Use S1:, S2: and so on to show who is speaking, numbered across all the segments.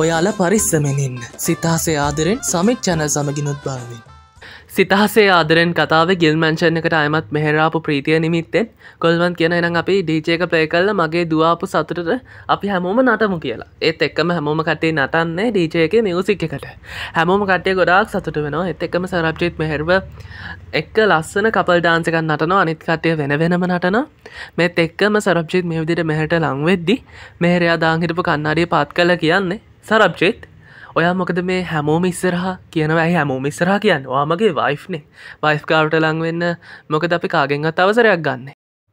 S1: ඔයාල පරිස්සමෙනින් සිතහසේ ආදරෙන් සමික් චැනල් සමගිනුත් බාවින්. සිතහසේ ආදරෙන් කතාව ගිල්මංචන් එකට අයමත් මෙහෙරාපු ප්‍රීතිය නිමිත්තෙන් කොල්වන් කියන එනම් අපි ඩීචේක ප්‍රය කල්ල මගේ දවාපු සතුටට අපි හැමෝම නටමු කියලා ඒත් එක්කම හැමෝම කටේ නටන්නේ ඩීචයක මියසික් එකට හැමෝම කටේ ගොඩක් සතුට වෙනවා එත් එක්කම සරප්ජිත් මෙහෙරව එක්ක ලස්සන කපල් ඩාන්සකන් නටනවා අනිත් කටය වෙන වෙනම නටන මෙත් එක්කම සරප්ජිත් මෙවිදිට මෙහට ලංවෙද්දි මෙහෙරයා දාංහිටපු කන්නාඩිය පාත් කල කියන්නේ සරබ්ජෙත් ඔයා මොකද මේ හැමෝම ඉස්සරහා කියනව ඇයි හැමෝම ඉස්සරහා කියන්න වාමගේ වයිෆ්නේ වයිස්කාවට ලංවෙන්න මොකද අපි කාගෙන්වත් අවසරයක් ගන්න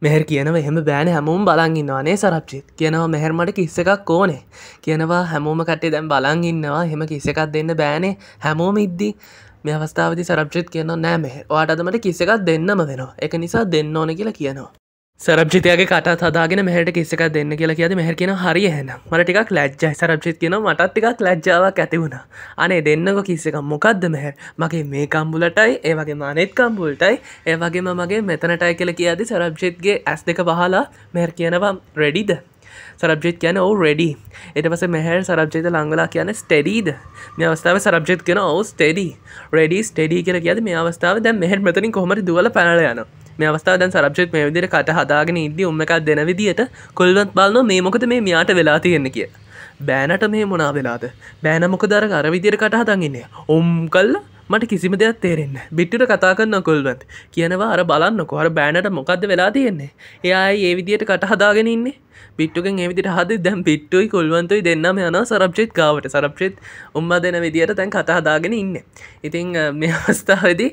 S1: මෙහර කියනව එහෙම බෑන හැමෝම් බලංගන්නවානේ සරප්චිත් කියනවා මෙහරමට කිස්ස එකක් ඕනේ කියනවා හැමෝම කටේ දැම් බලං ඉන්නවා හෙම කිස්ස එකක් දෙන්න බෑනේ හැමෝම ඉද්දි මේ අවස්ථාවති සරප්චිත් කියන්න නෑ මෙහ වාට අදමට කිස්ස එකක් දෙන්නම වෙනවා එක නිසා දෙන්න ඕන කියලා කියනවා සරබ්ජිතයගේ කට සදාගෙන මෙහට කිසික දෙන්න කියලා කියද මෙහ කියෙන හරි හැන මටටිකක් ලැජ්ජයි සරබ්ජිත් කියන මටත් ටිකක් ලැජ්ජාවක් ඇති වුණ අනේ දෙන්නක කිසික මොකක්ද මෙහ මගේ මේ කම්බුලටයි ඒවගේ මානෙත් කම්බුල්ටයි ඒවගේම මගේ මෙතනටයි කියල කියාද සරබ්ජිත්ගේ ඇස් දෙක බහලා මෙහර කියනවා රෙඩිද සරබ්ජෙත් කියන ඔවු රෙඩි එට පස මෙහැර සරබ්ජෙත ලංගලා කියන ස්ටෙඩීද මේ අවස්ථාව සරබ්ජෙත් කෙන ඔවු ස්ටෙඩි රෙඩි ස්ටෙඩී කියෙන කියද මේ අවස්ථාව දැ මෙහෙට මෙතනින් කොමට දුවල පැනලයන මේ අවස්ථාව දැන් සරබ්ජෙත් මේ විදිර කට හදාගෙන ඉදදි උම්මකක් දෙන විදිට කොල්වත් බලන මේ මොකද මේ මෙයාට වෙලා තියෙන්නේ කිය බෑනට මේ මොනා වෙලාද බෑනමොක දර අර විදිර කට හතන්ගන්නේ ඔම් කල්ල මට කිසිම දෙයක් තේරෙන්න බිට්ටුට කතා කරන්න කොල්වත් කියනවා අර බලන්න කොහර බෑනට මොකක්ද වෙලා තියෙන්නේ එයා ඒ විදියට කට හදාගෙන ඉන්නේ පිට්ටුකෙන් ඒවිදිට හද දැම් පිට්ටුයි කොල්වන්තුයි දෙන්නම යන සරප්චිත් කාවට සරප්චිත් උම්ම දෙන විදිහට තැන් කතහදාගෙන ඉන්න ඉතිං මේ අවස්ථාවදි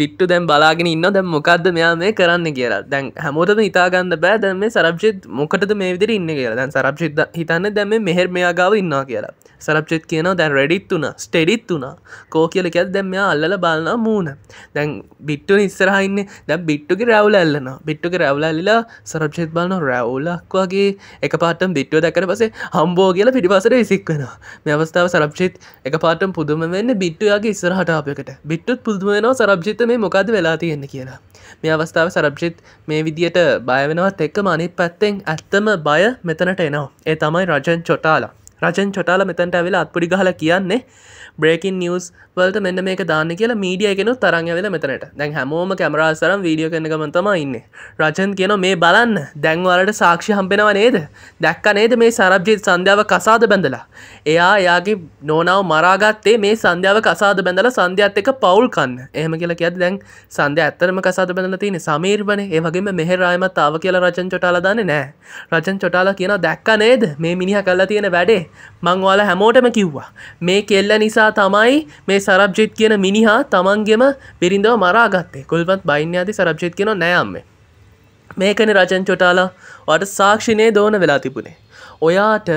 S1: බිට්ටු දැම් බලාගෙන ඉන්න දැම් මොකක්ද මෙයා මේ කරන්න කියලා දැන් හැමෝටම ඉතාගන්න බෑ දැම මේ සරප්චිත් මොකටද මේ විදිර ඉන්න කියලා දැන් සරප්චිත් හිතන්න දැම මෙහෙර මෙයාගාව ඉන්නවා කියලා සරප්චිත් කියනවා දැන් රෙඩිත් වුණ ස්ටෙඩිත් වුණා කෝ කියලකැත් දැම් මෙයා අල්ල බලන්න මූුණ දැන් බිට්ටු ඉස්සරහන්න දැ බිට්ටුගේ රැවල ඇල්ලන බිට්ටුගේ රැවල ඇල්ලලා සරප්චිත් බලන රැවුලක්වා වගේ එක පාටම් දිට්ටුව දැකර පසේ හම්බෝ කියල පිටිපසට ඉසික්වෙනවා මේ අවස්ථාව සරප්ෂිත් එක පාටම් පුදුම වෙන්න බිට්ටුයාගේ ඉස්සරහටාපයකට බිට්ටුත් පුදුමෙනවා සරබ්ජිත මේ මොකද වෙලා තියෙන්න කියලා මේ අවස්ථාව සරබ්ජිත් මේ විදියට බයවෙනවත් එක්ක මනිත් පැත්තෙන් ඇත්තම බය මෙතනට එනවා ඒ තමයි රජන් චොටාලා රචන් චොටාල මෙතැට ඇවෙල අත්පුඩි ගහල කියන්නේ බ්‍රේකින් නිියස් වලට මෙන්න මේ දාන්න කියලා මීඩිය එකෙනු තරං වෙල මෙතනට දැන් හැමෝම කැමරාසරම් වීඩියෝ කෙන ගමතම ඉන්න රචන් කියන මේ බලන්න දැන්වලට සාක්ෂි හම්පෙනවා නේද දැක්ක නේද මේ සරබ්ජිත් සන්ධාව කසාද බැඳලා එයා එයාගේ නෝනාව මරාගත්තේ මේ සන්ධාව කසාද බැඳල සන්ධ්‍යත් එක පවුල් කන්න එහම කියලා කියද දැන් සන්ධ්‍ය ඇත්තරම කසාද බැඳල තියෙන සමීර්වන ඒවගේම මෙහෙරායමත් තාව කියලා රචන් චොටාල දන්න නෑ රචන් චොටාල කියන දැක්ක නේද මේ මිනිහ කල්ලා තියෙන වැඩේ මං ඔයාලා හැමෝටම කිව්වා මේ කෙල්ල නිසා තමයි මේ සරබ්ජෙත් කියන මිනිහා තමන්ගෙම බිරිඳව මරාගත්තේ කොල්පත් බයින්්‍යාති සරබ්ජෙත් කියෙන නෑම්ම මේකන රජන් චොටාලා ඔට සාක්ෂිනය දෝන වෙලා තිබුණේ ඔයාට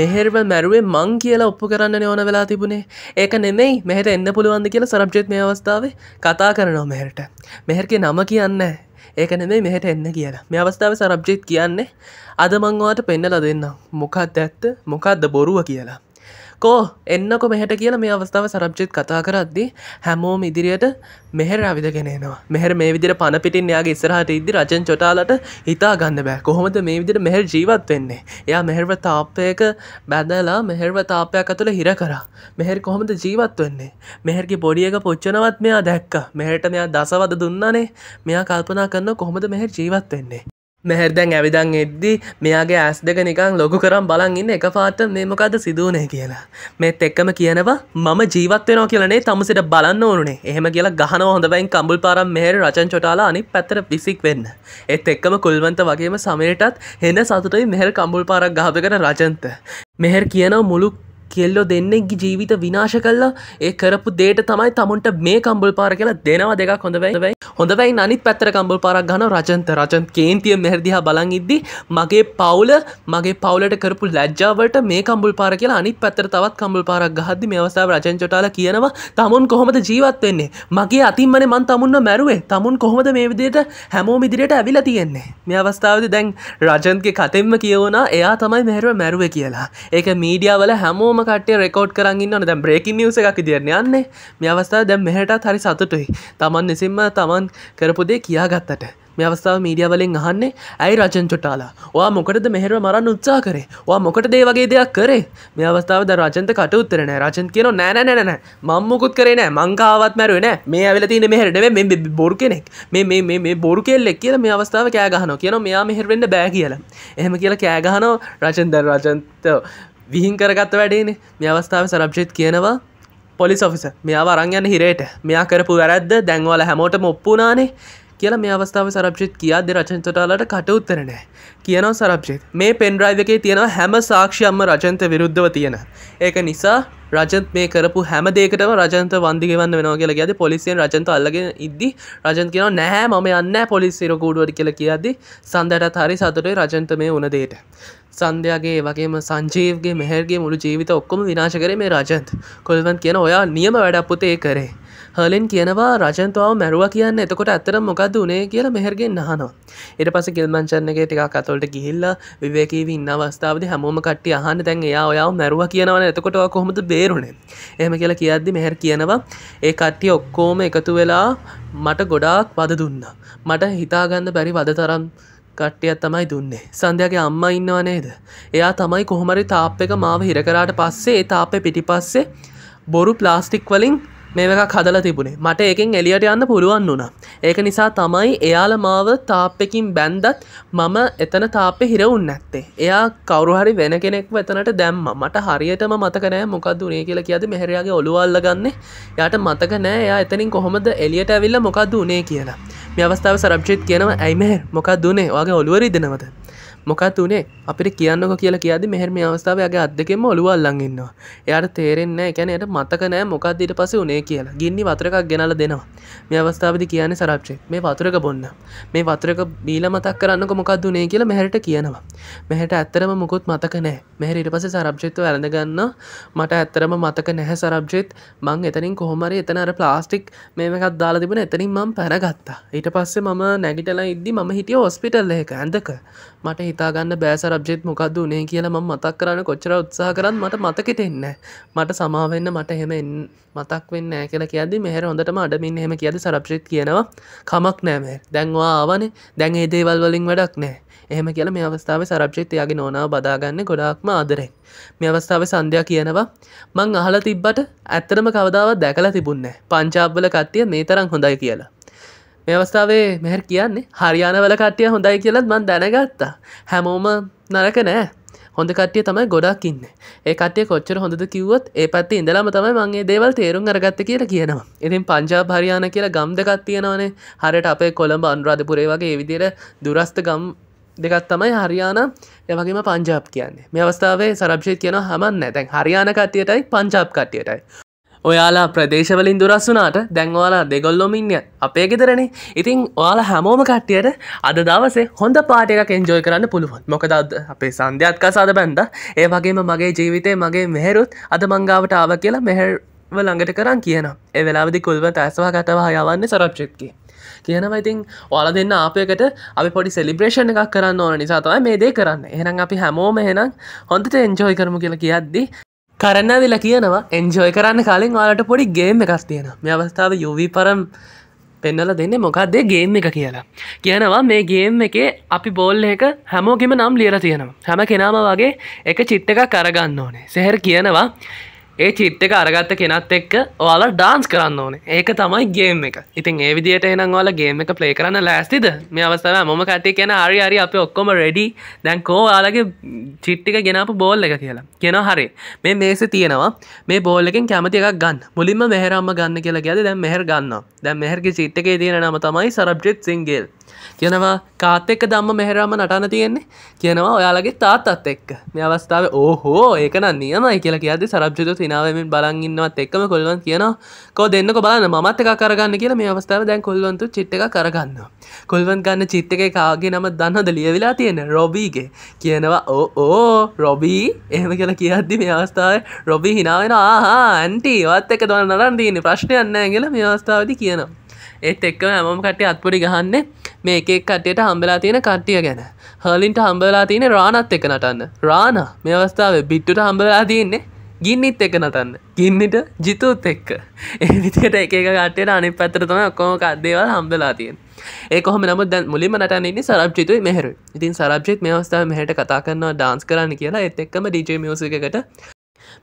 S1: මෙහෙරව මැරුවේ මං කියලා ඔප්පු කරන්න ඕන වෙලා තිබුණේ ඒක නෙමෙයි මෙහෙට එන්න පුළුවන්ද කියලා සරබ්ජෙත් මේ අවස්ථාව කතා කරනවා මෙහෙට මෙහෙරගේ නම කියන්න ඒකනෙ මෙහට එන්න කියලා මේ අවස්ථාව සරබ්ජිත් කියන්නේ අද මංවාට පෙන්නල දෙන්න මොකක් දැත්ත මොකක්ද බොරුව කියලා කෝ එන්නකො මෙහට කියලා මේ අවස්ථාව සරබ්ජිත් කතා කරද්දි හැමෝම ඉදිරියට මෙහෙර අවිදගෙනවා මෙහර මේ විදිර පණපිටින් යාගේ ඉස්සරහට ඉදදි රජන් චොටාලට හිතා ගන්න බෑ කොහොමද මේ විදිට මෙහෙර ජීවත් වෙන්නේ එයා මෙහෙරව තාප්පයක බැදලා මෙහෙරව තාපයක් ඇතුළ හිර කරා මෙහෙර කොහොමද ජීවත් වෙන්නේ මෙහෙරකි පොඩියක පොච්චනවත් මෙයා දැක්ක මෙහට මෙයා දසවද දුන්නනේ මෙයා කල්පනා කරන්න කොහොමද මෙහෙර ජීවත් වෙන්නේ මෙහැරදැන් ඇවිදන් එද්දි මෙයාගේ ඇස් දෙක නිකං ලොකු කරම් බලන් ඉන්න එක පාට මේමකද සිදුවනේ කියලා මෙත් එක්කම කියනවා මම ජීවත්වෙනෝ කියලනේ තමසිට බලන්න ඕනුනේ එහෙම කියලා ගහන හොඳබයින් කම්බුල් පාරම් මෙහර රචන් චොටාලා අනි පැත්තර විසික් වෙන්න එත් එක්කම කුල්වන්ත වගේම සමයටත් හෙන සතුටයි මෙහර කම්බුල් පාරක් ගහපකන රජන්ත මෙහෙර කියනව මුළු කෙල්ලො දෙන්නෙක්ගේ ජීවිත විනාශ කල්ලා ඒ කරපු දේට තමයි තමුන්ට මේ කම්බල් පාර කියලා දෙනවා දෙකක් හොඳවයි හොඳවයි අනිත් පැත්තර කම්බල් පාරක් ගන රජන්ත රජන් කේන්තිය මෙහරදිහා බලන් ඉද්දි මගේ පවුල මගේ පවුලට කරපු ලැජ්ජාවට මේ කම්බල් පාර කියලා අනිත් පැත්තර තවත් කම්බල් පාරක් ගහද්දි මේ අවස්ථාව රජන් චොටාල කියනවා තමුන් කොහොමද ජීවත් වෙන්නේ මගේ අතින්මන මන් තමුන්න මැරුවේ තමුන් කොහොමද මේ විදියට හැමෝම ඉදිරියට ඇවිලා තියෙන්නේ මේ අවස්ථාවද දැන් රජන්ගේ කතෙන්ම කියවනා එයා තමයි මෙහෙරුව මැරුව කියලා ඒක මීඩියාවල හැමෝම කටේ රෙකෝඩ් කරන්න න්න දැම් බ්‍රේකින් නිියස එකක් දිරන යන්නේ මේ අවස්ථාව දැම් මෙහටත් හරි සතුටුයි තමන් එසින්ම තමන් කරපුදේ කියාගත්තට මේ අවස්ථාව මීඩිය වලින් අහන්නේ ඇයි රජන් චොටාලා වා මොකටද මෙහෙරව මරන්න උත්සා කරේ වා මොකට දේ වගේ දෙයක් කරේ මේ අවස්ථාව ද රජන්ත කට උත්තර නෑ රජන් කියන නෑ නෑ නෑ නෑ මම මොකුත් කරේ නෑ මං කාවත් මැරුවේ නෑ මේ ඇවිල්ලා තියෙන මෙහෙර නෙමෙයි මේ බොරු කෙනෙක් මේ මේ මේ මේ බොරු කෙල්ලෙක් කියලා මේ අවස්ථාව කෑ ගහනවා කියනවා මෙයා මෙහෙර වෙන්න බෑ කියලා එහෙම කියලා කෑ ගහනවා රජන් ද රජන්ත විහින් කරගත්ත වැඩේනේ මේ අවස්ථාව සරබ්ජිත් කියනවා පොලිස් ඔෆිස මෙයා වරංයන්න හිරේට මෙයා කරපු වැරද්ද දැන්වල හැමෝටම ඔප්පුනානේ කියලා මේ අවස්ථාව සරබ්ජිත් කියාද රචන්තටලට කට උත්තරනෑ කියනව සරබ්ජිත් මේ පෙන්ඩ්‍රයිව එකේ තියෙනවා හැම සාක්ෂයම්ම රජන්ත විරුද්ධව තියෙන ඒක නිසා රජත් මේ කරපු හැමදේකටම රජන්ත වන්දිගවන්න වෙන කියලා ගැද පොලිසියෙන් රජන්ත අල්ලගෙන ඉද්දි රජන් කියන නෑ මම යන්න පොලිසිර කූඩුවට කියලා කියද්දි සන්දටත් හරි සතුටේ රජන්ත මේ උනදේට සන්ධයාගේ වගේම සංජීවගේ මෙහැරගේ මුළු ජීවිත ඔක්කොම විනාශ කරේ මේ රජන්ත කොල්වන් කියන ඔයා නියම වැඩපුතේ කරේ හලෙන් කියනවා රජන්තාව මැරුව කියන්න එතකොට ඇත්තර මොකද වනේ කියල මෙහරගෙන් නහනවා එට පස ගිල්මංචන්නගේ ටිකා කතොලට ගිහිල්ල විවේකීව ඉන්න අවස්ථාවද හැමෝම කට්ටි අහන්න තැන් එයා ඔයා මැරුව කියනවන එතකොට කොහොමද බේරුණේ එහම කියලා කියද්දි මෙහැර කියනවා ඒ කට්ටිය ඔක්කෝම එකතු වෙලා මට ගොඩාක් වද දුන්න මට හිතාගන්න බැරි වද තරම් කට්ටියත් තමයි දුන්නේ සන්ධයාගේ අම්ම ඉන්නවා නේද එයා තමයි කොහොමරි තාප් එක මාව හිරකරාට පස්සේ ඒ තාප්පෙ පිටිපස්සේ බොරු ප්ලාස්ටික් වලින් මේක හදල තිබුණේ මට එකෙන් එලියට යන්න පුළුවන් වුණා ඒක නිසා තමයි එයාල මාව තාප්පකින් බැන්දත් මම එතන තාපෙ හිරවුන් නැත්තේ එයා කවරුහරි වෙන කෙනෙක් වෙතනට දැම්ම මට හරියටම මතකනෑ මොකක්ද වනේ කියලා කියද මෙහරයාගේ ඔළුවල්ල ගන්න යට මතක නෑ එයා එතනින් කොහොමද එලියට ඇවිල්ල මොකක්ද වනේ කියලා මේ අවස්ථාව සරප්චිත් කියනවා ඇයිම මොකක් දුනේ වගේ ඔළුවරි දෙනවද මොකත් වනේ අපිට කියන්නක කියලා කියද මෙහරම අවස්ථාවගේ අත් දෙකෙම ඔලුවල්ලඟන්නවා එයට තේරෙන්න එකැනයට මතකනෑ මොකක්දීට පස උනේ කියලා ගින්නි වතරකක් ගෙනල දෙනවා මේ අවස්ථාවදි කියන සරක්්චේ මේ වතුරක බොන්න මේ වතරක බීල මතක් කරන්න මොකක්ද වනේ කියලා මෙහට කියනවා මෙහට ඇත්තරම මොකුත් මතකනෑ මෙහරිට පස සරබ්ජිත්ව ඇඳගන්න මට ඇත්තරම මතක නැහැ සරබ්ජෙත් මං එතනින් කොහොමරි එතන අර ප්ලාස්ටික් මේමකක් දාලා තිබන එතනින් මං පැනගත්තා ඊට පස්සේ මම නැගිටලා ඉදදි ම හිටිය ඔස්පිටල්ල එක ඇඳක මට හිතාගන්න බෑසර බ්ජෙත් මොකක්ද වනේ කියලා ම මතක් කරන්න කොච්චර උත්සාහ කරන්න මට මතකට එන්න මට සමාවෙන්න මට හෙම මතක් වෙන්න කියලා කියද මෙහර හොඳටම අඩමින් හෙම කියද සරප්ෂිත් කියනවා කමක් නෑමේ දැන්වා ආවනේ දැන් ඒ දේවල් වලින් වැඩක් නෑ එහෙම කියල මේ අවස්ථාව සරප්ෂිත්තියාගේ නොනාව බදාගන්න ගොඩාක්ම ආදරෙන් මේ අවස්ථාව සන්ධයා කියනවා මං අහල තිබ්බට ඇත්තරම කවදාව දැකලා තිබුන්න පංචාබ්වල කට්ටිය මේ තරම් හොඳයි කියලා මේ අවස්ථාවේ මෙහැර කියන්නේ හරියාන වල කට්ටිය හොඳයි කියලත් මන් දැනගත්තා හැමෝම නරක නෑ හොඳ කටිය තමයි ගොඩක් ඉන්න ඒ කටේ කොච්චර හොඳද කිවත් ඒ පත්ති ඉඳලාම තමයි මගේ දේවල් තේරුම් අරගත්ත කියලා කියනවා ඉතින් පංජා භරියාන කියලා ගම් දෙකක් තියෙනවනේ හරට අපේ කොළඹ අන්රාධපුරේ වගේ විදිර දුරස්ත ගම් දෙකත් තමයි හරියාන එවගේම පංජාප් කියන්නේ මේ අවස්ථාවේ සරභෂය කියන හමන්න ඇතැන් හරියාන කටයටයි පංජාප් කටයටයි ඔයාලා ප්‍රදේශවලින් දුරස්සුනාට දැන්වාලා දෙගොල්ලොමින්ය අපේ ගෙතරනේ ඉතිං ඔයාලා හැමෝම කට්ටියට අද දවසේ හොඳ පාටයක් එන්ජෝය කරන්න පුළුවන් මොකද අපේ සන්ධ්‍යත් කසාද බැන්ද ඒ වගේම මගේ ජීවිතය මගේ මෙහෙරුත් අද මංගාවට ආව කියලා මෙහෙර ළඟට කරන්න කියන ඒ වෙලාවිදි කුල්ව ඇස්වා කටවා යවන්න සරප්චිත්කි කියනවා ඉතින් ඔයාල දෙන්න අපයකට අපි පොඩි සෙලිබ්‍රේෂණ එකක් කරන්න ඕන නිසා තමයි මේ දේ කරන්න එහෙනම් අපි හැමෝම එහෙනම් හොඳට එන්ජෝයි කරමු කියලා කියද්දි කරන්න වෙලා කියනවා එන්ජෝය කරන්න කාලින් වාලට පොඩි ගේම එකක් තියෙන මේ අවස්ථාව යුවී පරම් පෙන්නල දෙන්න මොකක්දේ ගේම් එක කියලා කියනවා මේ ගේම් එකේ අපි බෝල් එක හැමෝගෙම නම් ලියලා තියෙනවා හැම කෙනාම වගේ එක චිට්ට එකක් කරගන්න ඕනේ සෙහෙර කියනවා ඒ චිත්ත එක අරගත්ත කෙනත් එක්ක ඔයාලා ඩාන්ස් කරන්න ඕන ඒක තමයි ගේම් එක ඉතින් ඒ විදියට එනම් ඔයාලා ගේම් එක ප්ලේ කරන්න ලෑස්තිද මේ අවස්ථාව මම කටේ කියන හරි හරි අපි ඔක්කොම රෙඩි දැන් කෝ ඔයාලගේ චිට්ටික ගෙනාපු බෝල් එක කියලා කෙන හරි මේ මේස තියෙනවා මේ බෝල් එකෙන් කැමති එකක් ගන්න මුලින්ම මෙහෙරම්ම ගන්න කියලා ගැද දැන් මෙහෙර ගන්නවා දැන් මෙහෙරගේ චිට් එකේ තියෙන නම තමයි සරබ්ජිත් සිංගල් කියනවා කාත් එක්ක දම්ම මෙහෙරම නටන තියෙන්නේ කියනවා ඔයාලගේ තාත්තත් එක්ක මේ අවස්ථාව ඕහෝ ඒකන නියමයි කියලා කියද සරබ්ජිත සිනාවමින් බලන්ගන්නවත් එක්ම කොල්වන් කියන කෝ දෙන්න බලන්න මත් එක කරගන්න කියලා මේ අවස්ථාව දැන් කොල්වන්තු චිට්ට එක කරගන්න කොල්වන් ගන්න චිත්ත එක කාගේ නම දන්නද ලියවෙලා තියෙන රොබීගේ කියනවා ඕ ඕ රොබී එහෙම කියලා කියද්දි මේ අවස්ථාව රොබී හිනාවෙන ආහා ඇන්ටීවත් එක දොන්න නරන් තියන්නේ ප්‍රශ්නයන්න කියලා මේ අවස්ථාවදි කියනවා ඒත් එක්කම හැමෝම කටේ අත්පොඩි ගහන්න මේ එකෙක් කට්ටියට හම්බලා තියෙන කට්ටිය ගැන හර්ලින්ට හම්බලා තියෙන රානත් එක නටන්න රාන මේ අවස්ථාව බිට්ටුට හම්බලා තියෙන්නේ ගින්නිත් එක නටන්න ගින්නට ජිතෝත් එක්ක එවිදිට එක ගටේ අනි පැතරතම ඔක්කෝම අදේවල් හම්දලා තියෙන් ඒ කොහම නම දැ මුලිම නටන්නේ සරබ්ජිතුයි මෙහරු ඉතින් සරබ්ජිත් මේ අවස්ථාව මෙහට කතා කරන්නවා ඩාන්ස් කරන්න කියලා එත් එක්කම ඩිජේ මියසිකට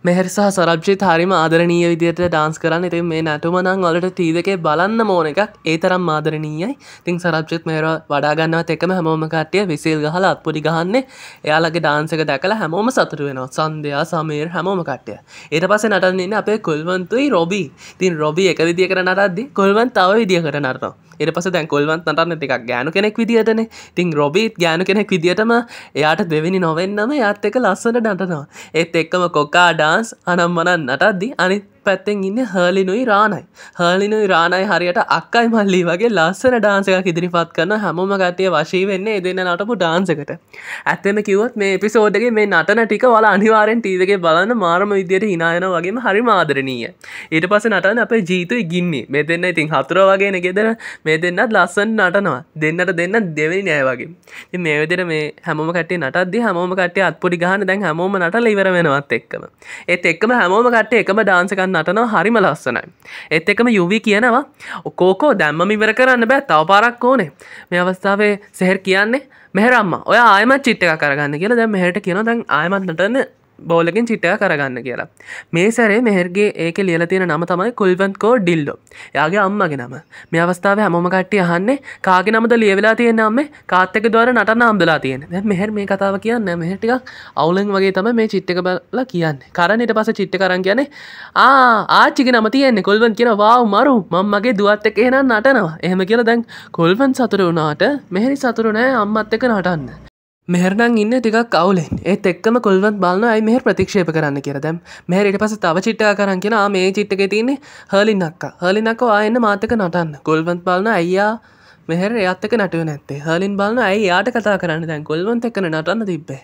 S1: මෙහෙරසාහ සරබ්ජිත් හරිම ආදරනීය විදියට ඩාන්ස් කරන්න ඉතින් මේ නැටුමනං වලට තීදකේ බලන්න මෝන එකක් ඒ තරම් ආදරනීයයි තිං සරබ්ජිත් මේර වඩාගන්නවත් එකම හැමෝම කට්ටිය විසිල් ගහල අත්පුඩි ගහන්නේ එයාලගේ ඩාන්සක දැකල හැමෝම සතුරු වෙනවා සන්දයා සමීර් හැමෝම කට්ටය ඊට පස්සේ නටන්න ඉන්න අපේ කුල්වන්තුයි රොබී තින් රොබී එක විදියකට නටද්දි කුල්වන් තව විදියකට නටනවා එට පස දැන් කොල්වන් ටන්න එකක් ගෑනු කෙනෙක් විදිටන තින් රොබීත් ගෑනු කෙනෙක් විදිටම එයාට දෙවෙනි නොවෙන්නම යත් එක ලස්සට ඩටනවා ඒත් එක්කම කොක්කා ඩාන්ස් අනම් මනන් නටද්දි අනිත් පැත්තෙන් ඉන්න හර්ලිනුයි රාණයි හර්ලිනුයි රාණයි හරියට අක්කයි මල්ලි වගේ ලස්සන ඩාන්සකක් ඉදිරිපත් කරන හැමෝම ගතිය වශී වෙන්නේ දෙන්න නටපු ඩාන්සකට ඇත්තම කිවත් මේ පිසෝඩගේ මේ නටන ටික වල අනිවාරෙන් ටීවගේ බලන්න මාරම විදියට හිනායන වගේම හරි මාදරණීය ඊට පස නටන අපේ ජීතුයි ගින්නේ මේ දෙන්න ඉතින් හතුර වගේන ගෙදර මේ දෙන්නත් ලස්සන් නටනවා දෙන්නට දෙන්න දෙවනි නෑ වගේ මේ විදිර මේ හැමෝම කටේ නටද්දි හැමෝම කටේ අත්පොඩි ගහන දැන් හැමෝම නටල ඉවර වෙනවත් එක්කම ඒත් එක්කම හැමෝම කට්ට එකම ඩාන්සකන්න නටනව හරිම ලස්සනයි. එත් එකම යුවී කියනවා කෝකෝ දැම්ම ඉවර කරන්න බෑ තව පාරක් ඕනේ මේ අවස්ථාවේ සෙහෙර කියන්නේ මෙහරම්ම ඔය ආයමත් චිට්ට එක කරගන්න කියලා දැ මෙහට කියන දැන් ආයමත් නටන්න බෝලකින් චිට්ටය කරගන්න කියලා මේ සැරේ මෙහරගේ ඒක ලියල තියෙන නම තමයි කුල්වන්කෝ ඩිල්ලෝ යාගේ අම්මගේ නම මේ අවස්ථාව හැමෝම කට්ටිය අහන්නේ කාගේ නමද ලියවෙලා තියෙන අම්ම කාත්තක දවර නටන්න අම්දලා තියෙන මෙහර මේ කතාව කියන්න මෙහටික අවුලන් වගේ තම මේ චිට්ටක බල කියන්න කරන්නට පස චිට්ට කරන් කියන්නේ ආච්චික නම තියන්නේ කොල්වන් කියෙන වාව මරු මංමගේ දුවත් එක එහෙනම් නටනවා එහෙම කියලා දැන් කොල්වන් සතුර වුණාට මෙහරි සතුරු නෑ අම්මත් එක නටන්න මෙහරනම් ඉන්න ටිකක් අවුලෙන් ඒත් එක්කම කොල්වත් බලන්න අයි මෙහ ප්‍රතික්ෂේප කරන්න කියර දැම් මෙහරට පස තව චිට්ටා කරන් කියෙන මේ චිට්ටක තින්නේ හලින්නක්ක හලිනක ආයන්න මාතක නටන්න කොල්වත් බලන්න අයියා මෙහර යත්තක නටව නැත්තේ හලින් බලන්න ඇයි යාට කතා කරන්න දැන් ගොල්වන් එක්කන නටන්න තිබ්බේ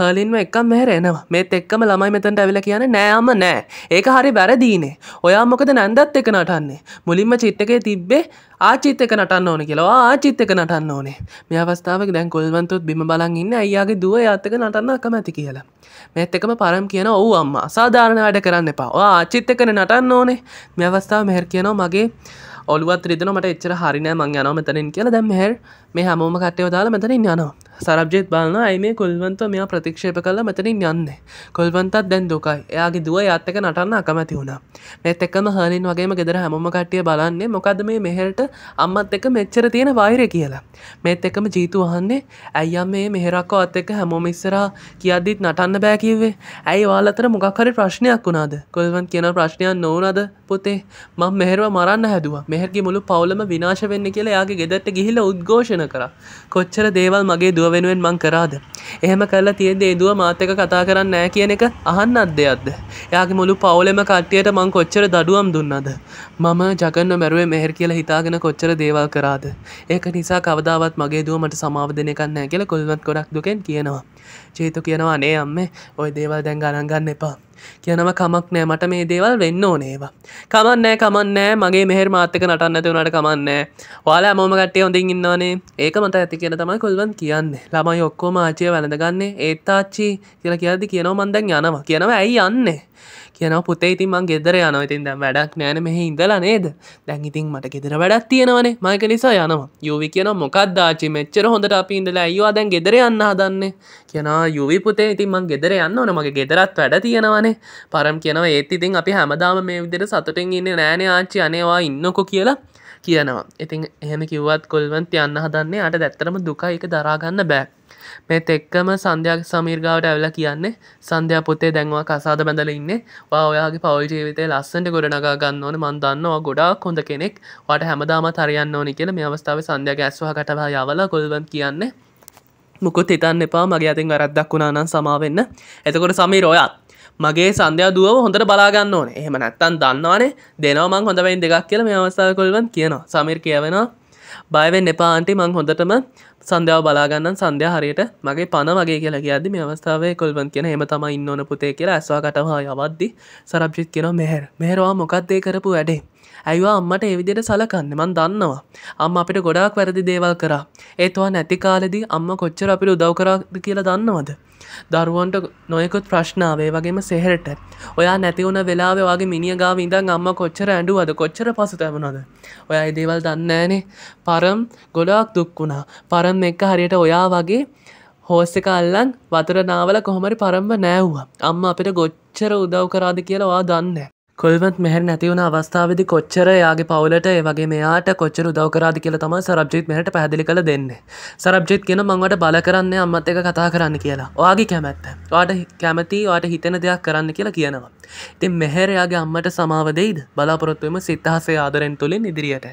S1: හලින්ම එක්ක මෙහර එනවා මෙත් එක්කම ළමයි මෙතැට ඇවිල කියන නෑම නෑ ඒක හරි බැරදීනේ ඔයා මොකද නැන්දත් එක නටන්නේ මුලින්ම චිත්තකේ තිබ්බේ ආචිත්තක නටන්න ඕන කියලා ආචිත්තක නටන්න ඕනේ මේ අවස්ථාවක් දැන් කොල්වන්තුත් බිම බලන් ඉන්න අයියාගේ දුව යත්තක නටන්න අකමැති කියලා මෙත් එකම පරම් කියන ඔව් අම්මා සාධාරණ වැඩ කරන්න එපා ආචිත්තකන නටන්න ඕනේ මේ අවස්ථාව මෙහර කියනවා මගේ ඔලුවත් රිදන මට එච්චර හරිනෑ මං යනම තනින් කියලා දැම්හෙර මේ හැමෝම කටයෝ දාලා මෙතනින් යනවා සරබ්ජෙත් බලන්න ඇයි මේ කොල්වන්ත මෙයා ප්‍රතික්ෂේප කළ මෙතනින් යන්නේ කොල්වන්තත් දැන් දුකයි එයාගේ දුව යත්තක නටන්න අකමැති වුණා මෙත් එක්කම හලින් වගේම ගෙදර හැමෝම කට්ටිය බලන්නේ මොකද මේ මෙහෙරට අම්මත් එක මෙච්චර තියෙන වෛරය කියලා මෙත් එකම ජීතු අහන්නේ ඇයියම් මේ මෙහෙරක්කෝ අත් එක්ක හැමෝම ඉස්සරහා කියද්දිත් නටන්න බෑ කිව්වේ ඇයි වාල අතර මොකක් හරි ප්‍රශ්නයක් වුණාද කොල්වන් කියන ප්‍රශ්නයක් නොවනද පොතේ මම මෙහෙරව මරන්න හැදුවා මෙහෙරගේ මුළු පවුලම විනාශ වෙන්න කියලා එයාගේ ගෙදරට ගිහිල්ලා උද්ඝෝෂණ කරා. කොච්චර දේවල් මගේ දුව වෙනුවෙන් මං කරාද. එහෙම කරලා තියෙද්දි ඒ දුව මාත් එක්ක කතා කරන්නේ නැහැ කියන එක අහන්නත් දෙයක්ද? එයාගේ මුළු පවුලෙම කට්ටියට මං කොච්චර දඩුවම් දුන්නාද? මම ජගන්ව මැරුවේ මෙහෙර කියලා හිතාගෙන කොච්චර දේවල් කරාද? ඒක නිසා කවදාවත් මගේ දුව මට සමාව දෙන එකක් නැහැ කියලා කොල්වත් ගොඩක් දුකෙන් කියනවා. චේතු කියනවා නේ අම්ම ඔය දේවල් දැන් ගණන්ගන්න එපා කියනම කමක් නෑ මට මේ දේවල් වෙන්න ඕනේවා කමන්නෑ කමන්නෑ මගේ මෙහෙර මාතක නටන්න ඇති වුණට කමන්නෑ ඔයාලා මෝම ගට්ටේ හොඳින් ඉන්නවානේ ඒක මට ඇති කියන තමයි කොල්වන් කියන්නේ ළමයි ඔක්කෝම ආචය වැළඳගන්නේ ඒත් ආච්චි කියලා කියද්දි කියනවා මන්දැන් යනවා කියනවා ඇයි යන්නේ කියන පුතේ ඉතින් මං ගෙදර යනවා ඉතින් දැන් වැඩක් නෑන මෙහි ඉඳලා නේද දැන් ඉතින් මට ගෙදර වැඩක් තියෙනවනේ මයක නිසා යනවා යුවි කියන මොකක් දාචි මෙච්චර හොඳට අපි ඉඳලා ඇයිවා දැන් ගෙදර යන්න හදන්නේ කියනා යුවි පුතේ ඉතින් මං ගෙදර යන්න ඕන මගේ ගෙදරත් වැඩ තියෙනවානේ පරම් කියනවා ඒත් ඉතින් අපි හැමදාම මේ විදිර සතුටෙන් ඉන්න නෑනේ ආච්චි අනේවා ඉන්නකො කියලා කියනවා ඉතින් එහෙම කිව්වත් කොල්වන්ති යන්න හදන්නේ අට දැත්තරම දුකයික දරාගන්න බෑ මෙත් එක්කම සන්ධයක් සමීර්ගාවට ඇවල කියන්නේ සන්ධ්‍යා පොතේ දැන්වා කසාද බැඳල ඉන්න වා ඔයාගේ පවල් ජීවිතය ලස්සට ගොඩනගා ගන්න ඕන මන්දන්නවා ගොඩක් හොඳ කෙනෙක් වට හැමදාම තරයන්න ඕනි කියල මේ අවස්ථාව සන්ධ්‍යා ගැස්වා කටවා යවල ගොල්වන් කියන්නේ මුකුත් හිතන්න එපා මගේ අතින් වැරද්දක් වුණානන් සමාවෙන්න එතකොට සමී රෝයා මගේ සන්දයා දුව හොඳට බලාගන්න ඕන එහෙම නැත්තන් දන්නවානේ දෙනවා මං හොඳවයින් දෙකක් කියල මේ අවස්ථාව කොල්වන් කියනවා සමීර් කියවෙනවා බයවෙන් එපා ආන්ටි මං හොඳටම සන්ධ්‍යාව බලාගන්න සන්ධ්‍යා හරියට මගේ පණ වගේ කියලා කියද්දි මේ අවස්ථාවේ කොල්වන් කියන හෙම තමයි ඉන්න ඕන පුතේ කියලා ඇස්වා කටවා යවද්දි සරබ්ජිත් කියනවා මෙහෙර මෙහෙරවා මොකක්ද ඒ කරපු වැඩේ ඇයිවා අම්මට ඒවිදියට සලකන්න මන් දන්නවා අම්ම අපිට ගොඩාක් වැරදි දේවල් කරා ඒතුවා නැති කාලෙදී අම්ම කොච්චර අපිට උදව් කරාද කියලා දන්නවද දරුවන්ට නොයකුත් ප්‍රශ්නාවේ වගේම සෙහෙරට ඔයා නැතිවුණ වෙලාව වගේ මිනිිය ගාව ඉඳන් අම්ම කොච්චර ඇඩුවද කොච්චර පසු තැබුණද ඔයා දේවල් දන්නෑනේ පරම් ගොඩක් දුක් වුණා පරම් එක්ක හරියට ඔයා වගේ හෝස්සක අල්ලන් වතර නාවල කොහොමරි පරම්ම නෑව්වා අම්ම අපිට ගොච්චර උදව් කරාද කියලවා දන්න කොල්වත් මෙහර නැතිවුණ අවස්ථාවදි කොච්චර යාගේ පවලට ඒවගේ මෙයාට කොච්චර උදව කරාද කියල තම සරබ්ජිත් මෙහට පැදිලි කළ දෙන්නේ සරබ්ජිත් කියෙන මංවට බල කරන්නේ අම්මත් එක කතා කරන්න කියලා වාගේ කැමැත්ත වාට කැමති වාට හිතෙන දෙයක් කරන්න කියලා කියනවා ඉතින් මෙහැරයාගේ අම්මට සමාවදෙයිද බලාපොරොත්වම සිත්හසේ ආදරෙන් තුළින් ඉදිරියට